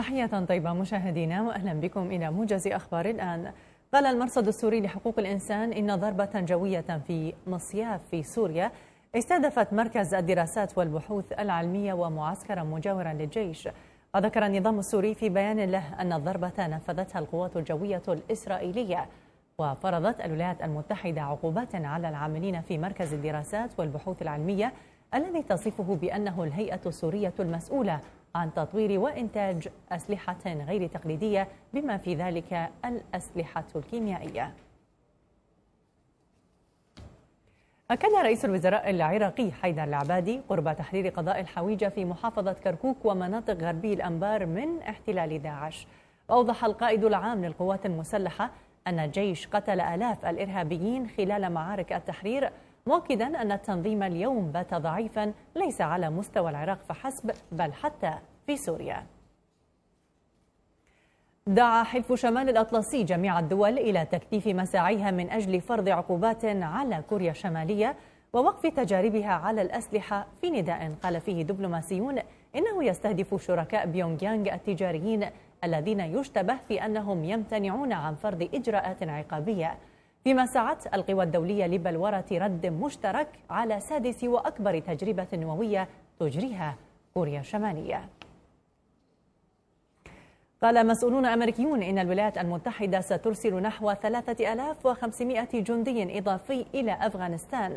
تحية طيبة مشاهدينا وأهلا بكم إلى موجز أخبار الآن قال المرصد السوري لحقوق الإنسان إن ضربة جوية في مصياف في سوريا استهدفت مركز الدراسات والبحوث العلمية ومعسكرا مجاورا للجيش وذكر النظام السوري في بيان له أن الضربة نفذتها القوات الجوية الإسرائيلية وفرضت الولايات المتحدة عقوبات على العاملين في مركز الدراسات والبحوث العلمية الذي تصفه بأنه الهيئة السورية المسؤولة عن تطوير وإنتاج أسلحة غير تقليدية بما في ذلك الأسلحة الكيميائية أكد رئيس الوزراء العراقي حيدر العبادي قرب تحرير قضاء الحويجة في محافظة كركوك ومناطق غربي الأنبار من احتلال داعش وأوضح القائد العام للقوات المسلحة أن الجيش قتل آلاف الإرهابيين خلال معارك التحرير مؤكدا أن التنظيم اليوم بات ضعيفا ليس على مستوى العراق فحسب بل حتى في سوريا دعا حلف شمال الأطلسي جميع الدول إلى تكثيف مساعيها من أجل فرض عقوبات على كوريا الشمالية ووقف تجاربها على الأسلحة في نداء قال فيه دبلوماسيون إنه يستهدف شركاء بيونغ يانغ التجاريين الذين يشتبه في أنهم يمتنعون عن فرض إجراءات عقابية فيما سعت القوى الدولية لبلورة رد مشترك على سادس وأكبر تجربة نووية تجريها كوريا الشمالية قال مسؤولون أمريكيون إن الولايات المتحدة سترسل نحو 3500 جندي إضافي إلى أفغانستان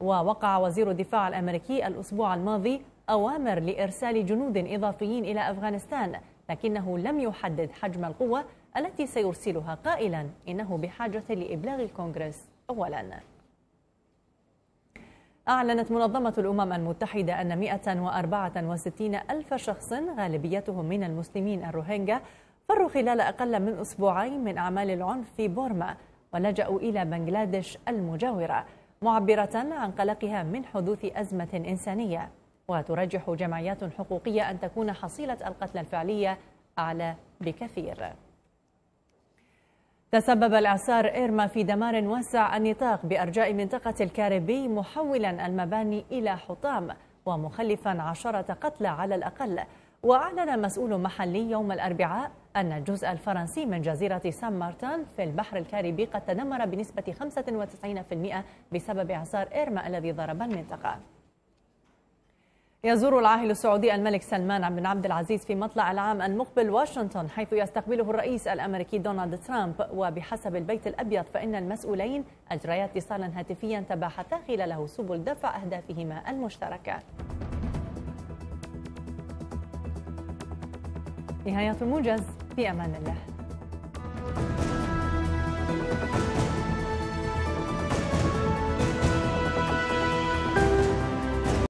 ووقع وزير الدفاع الأمريكي الأسبوع الماضي أوامر لإرسال جنود إضافيين إلى أفغانستان لكنه لم يحدد حجم القوة التي سيرسلها قائلا إنه بحاجة لإبلاغ الكونغرس أولا أعلنت منظمة الأمم المتحدة أن 164 ألف شخص غالبيتهم من المسلمين الروهينجا فروا خلال أقل من أسبوعين من أعمال العنف في بورما ولجأوا إلى بنغلاديش المجاورة معبرة عن قلقها من حدوث أزمة إنسانية وترجح جمعيات حقوقية أن تكون حصيلة القتلى الفعلية أعلى بكثير تسبب الإعصار إيرما في دمار واسع النطاق بأرجاء منطقة الكاريبي محولا المباني إلى حطام ومخلفا عشرة قتلى على الأقل وأعلن مسؤول محلي يوم الأربعاء أن الجزء الفرنسي من جزيرة سان مارتان في البحر الكاريبي قد تدمر بنسبة 95% بسبب إعصار إيرما الذي ضرب المنطقة يزور العاهل السعودي الملك سلمان بن عبد العزيز في مطلع العام المقبل واشنطن حيث يستقبله الرئيس الامريكي دونالد ترامب وبحسب البيت الابيض فان المسؤولين اجريا اتصالا هاتفيا تباحتا خلاله سبل دفع اهدافهما المشتركه. نهايه الموجز في امان الله.